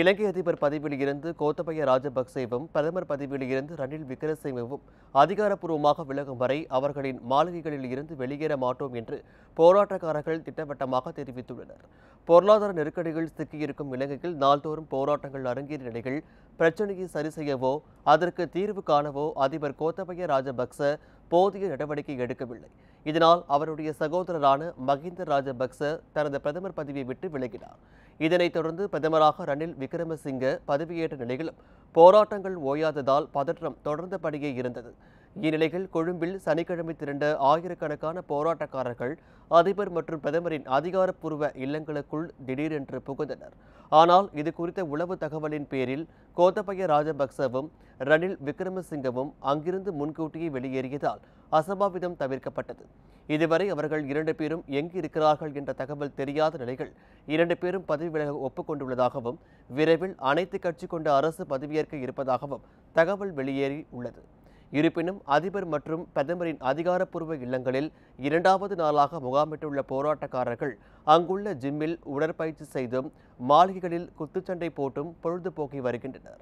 இலங்கை அதிபர் பதவியில் இருந்து கோத்தபய ராஜபக்சேவும் பிரதமர் பதவியில் இருந்து ரணில் விக்ரமசிங்கவும் அதிகாரப்பூர்வமாக விலகும் வரை அவர்களின் மாளிகைகளில் இருந்து வெளியேற மாட்டோம் என்று போராட்டக்காரர்கள் திட்டவட்டமாக தெரிவித்துள்ளனர் பொருளாதார நெருக்கடிகள் சிக்கியிருக்கும் இலங்கையில் நாள்தோறும் போராட்டங்கள் அரங்கேறிய நிலையில் பிரச்சனையை சரி செய்யவோ அதற்கு தீர்வு காணவோ அதிபர் கோத்தபய ராஜபக்ச போதிய நடவடிக்கை எடுக்கவில்லை இதனால் அவருடைய சகோதரரான மஹிந்த ராஜபக்ச தனது பிரதமர் பதவியை விட்டு விலகினார் இதனைத் தொடர்ந்து பிரதமராக ரணில் விக்ரமசிங்க பதவியேற்ற நிலையிலும் போராட்டங்கள் ஓயாததால் பதற்றம் தொடர்ந்தபடியே இருந்தது இந்நிலையில் கொழும்பில் சனிக்கிழமை திரண்ட ஆயிரக்கணக்கான போராட்டக்காரர்கள் அதிபர் மற்றும் பிரதமரின் அதிகாரப்பூர்வ இல்லங்களுக்குள் திடீரென்று புகுந்தனர் ஆனால் இது குறித்த உளவு தகவலின் பேரில் கோத்தபய ராஜபக்சவும் ரணில் விக்ரமசிங்கவும் அங்கிருந்து முன்கூட்டியே வெளியேறியதால் அசம்பாவிதம் தவிர்க்கப்பட்டது இதுவரை அவர்கள் இரண்டு பேரும் எங்கு இருக்கிறார்கள் என்ற தகவல் தெரியாத நிலையில் இரண்டு பேரும் பதவி விலக ஒப்புக்கொண்டுள்ளதாகவும் விரைவில் அனைத்து கட்சி கொண்ட அரசு பதவியேற்க இருப்பதாகவும் தகவல் வெளியேறி உள்ளது இருப்பினும் அதிபர் மற்றும் பிரதமரின் அதிகாரப்பூர்வ இல்லங்களில் இரண்டாவது நாளாக முகாமிட்டுள்ள போராட்டக்காரர்கள் அங்குள்ள ஜிம்மில் உடற்பயிற்சி செய்தும் மாளிகைகளில் குத்துச்சண்டை போட்டும் பொழுதுபோக்கி வருகின்றனர்